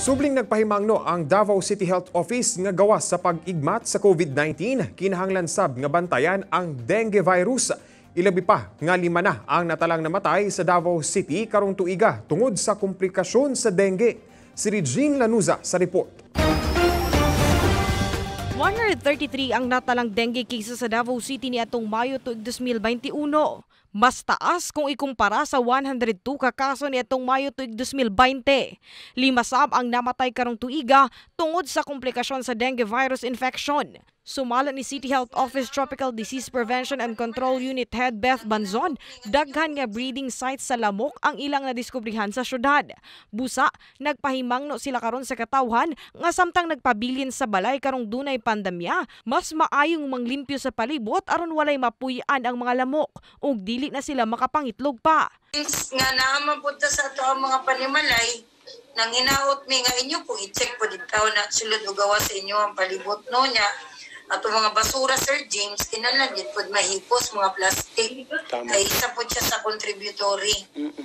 Subling nagpahimangno ang Davao City Health Office nga gawas sa pag-igmat sa COVID-19 kinahanglan sab nga bantayan ang dengue virus. Ilabi pa nga lima na ang natalang namatay sa Davao City karong tuiga tungod sa komplikasyon sa dengue. Si Regine Lanuza sa report. 133 ang natalang dengue cases sa Davao City ni atong Mayo tuig 2021 mas taas kung ikumpara sa 102 kakaso nitong Mayo tuig 2020. sab ang namatay karong tuiga tungod sa komplikasyon sa dengue virus infection. Sumala ni City Health Office Tropical Disease Prevention and Control Unit Head Beth Banzon, daghan nga breeding sites sa lamok ang ilang nadiskubrihan sa syudad. Busa, nagpahimangno sila karon sa katawhan nga samtang nagpabilin sa balay karong dunay pandemya, mas maayong manglimpyo sa palibot aron walay mapuyan ang mga lamok ug dili dili na sila makapangitlog pa. Since nga naamapunta sa ato ang mga panimalay, nang inaot mi nga inyo, kung i-check po dito na sulod ugawa sa inyo ang palibot no niya, at mga basura, Sir James, kinalan din po mahipos, mga plastic. Tama. Kaya isa po siya sa contributory.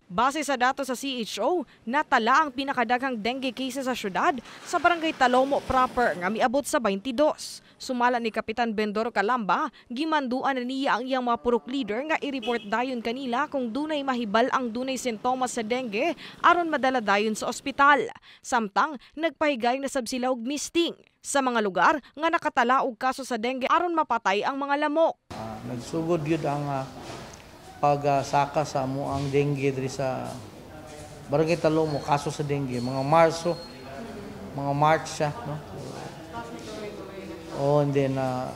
Base sa dato sa CHO, natala ang pinakadaghang dengue cases sa syudad sa barangay Talomo proper nga miabot sa 22. Sumala ni Kapitan Bendor Kalamba, gimanduan na niya ang iyang mga purok leader nga i-report dayon kanila kung dunay mahibal ang dunay sintomas sa dengue aron madala dayon sa ospital. Samtang nagpahigay na sabsila og misting sa mga lugar nga nakatala og kaso sa dengue aron mapatay ang mga lamok. Uh, nagsugod gyud ang uh, ah, pagsaka sa mo ang dengue diri sa barangay Talomo kaso sa dengue mga Marso mga March siya no. Oh, and then uh,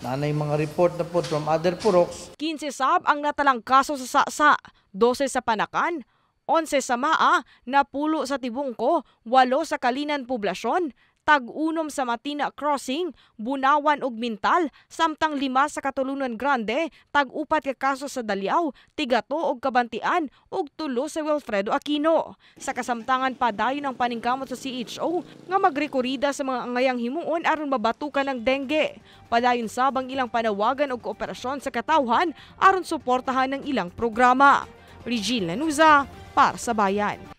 nanay mga report na po from other puroks. 15 sab ang natalang kaso sa sa 12 sa Panakan, 11 sa Maa, napulo sa Tibungko, 8 sa Kalinan Poblasyon, tag-unom sa Matina Crossing, Bunawan ug Mintal, samtang lima sa Katulunan Grande, tag-upat ka kaso sa Daliaw, Tigato ug Kabantian ug tulo sa Wilfredo Aquino. Sa kasamtangan pa dayon ang paningkamot sa CHO nga magrekurida sa mga angayang himuon aron mabatukan ang dengue. Padayon sabang ilang panawagan og kooperasyon sa katawhan aron suportahan ng ilang programa. Regine Lanuza, para sa bayan.